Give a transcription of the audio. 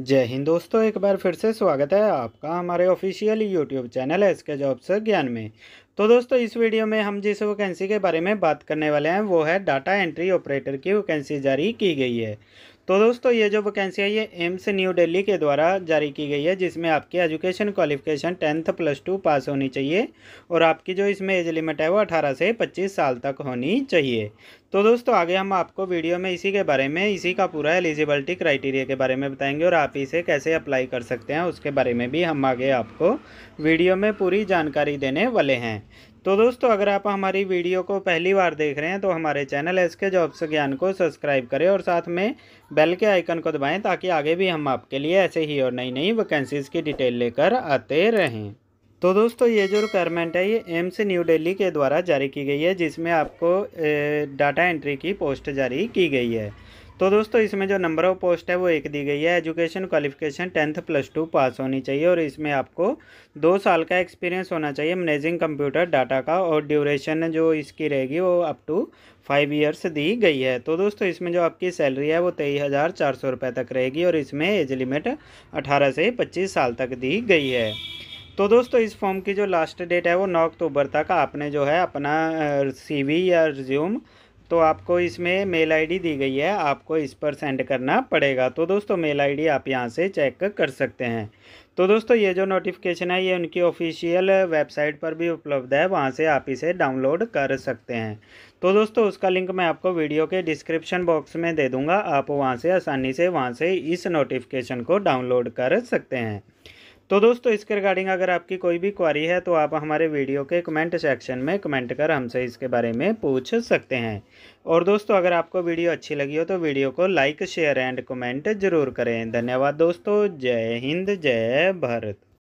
जय हिंद दोस्तों एक बार फिर से स्वागत है आपका हमारे official YouTube channel S K job से ज्ञान में तो दोस्तों इस वीडियो में हम जिस वैकेंसी के बारे में बात करने वाले हैं वो है डाटा एंट्री ऑपरेटर की वैकेंसी जारी की गई है तो दोस्तों ये जो वैकेंसी है ये एम्स न्यू दिल्ली के द्वारा जारी की गई है जिसमें आपकी education qualification tenth plus two pass होनी चाहिए और आपकी जो इसमें एज लिमिट है वो अठारह से पच्चीस साल तक होनी चाहिए तो दोस्तों आगे हम आपको वीडियो में इसी के बारे में इसी का पूरा एलिजिबिलिटी क्राइटेरिया के बारे में बताएंगे और आप इसे कैसे अप्लाई कर सकते हैं उसके बारे में भी हम आगे आपको वीडियो में पूरी जानकारी देने वाले हैं तो दोस्तों अगर आप हमारी वीडियो को पहली बार देख रहे हैं तो हमारे चैनल एस के जॉब्स ज्ञान को सब्सक्राइब करें और साथ में बेल के आइकन को दबाएं ताकि आगे भी हम आपके लिए ऐसे ही और नई नई वैकेंसीज़ की डिटेल लेकर आते रहें तो दोस्तों ये जो रिक्वायरमेंट है ये एम्स न्यू दिल्ली के द्वारा जारी की गई है जिसमें आपको डाटा एंट्री की पोस्ट जारी की गई है तो दोस्तों इसमें जो नंबर ऑफ पोस्ट है वो एक दी गई है education qualification tenth plus two pass होनी चाहिए और इसमें आपको दो साल का एक्सपीरियंस होना चाहिए मैनेजिंग कंप्यूटर डाटा का और ड्यूरेशन जो इसकी रहेगी वो अप टू फाइव ईयर्स दी गई है तो दोस्तों इसमें जो आपकी सैलरी है वो तेईस हज़ार चार सौ रुपये तक रहेगी और इसमें एज लिमिट अठारह से पच्चीस साल तक दी गई है तो दोस्तों इस फॉर्म की जो लास्ट डेट है वो नौ अक्टूबर तक आपने जो है अपना सी या रिज्यूम तो आपको इसमें मेल आईडी दी गई है आपको इस पर सेंड करना पड़ेगा तो दोस्तों मेल आईडी आप यहाँ से चेक कर सकते हैं तो दोस्तों ये जो नोटिफिकेशन है ये उनकी ऑफिशियल वेबसाइट पर भी उपलब्ध है वहाँ से आप इसे डाउनलोड कर सकते हैं तो दोस्तों उसका लिंक मैं आपको वीडियो के डिस्क्रिप्शन बॉक्स में दे दूँगा आप वहाँ से आसानी से वहाँ से इस नोटिफिकेशन को डाउनलोड कर सकते हैं तो दोस्तों इसके रिगार्डिंग अगर आपकी कोई भी क्वारी है तो आप हमारे वीडियो के कमेंट सेक्शन में कमेंट कर हमसे इसके बारे में पूछ सकते हैं और दोस्तों अगर आपको वीडियो अच्छी लगी हो तो वीडियो को लाइक शेयर एंड कमेंट जरूर करें धन्यवाद दोस्तों जय हिंद जय भारत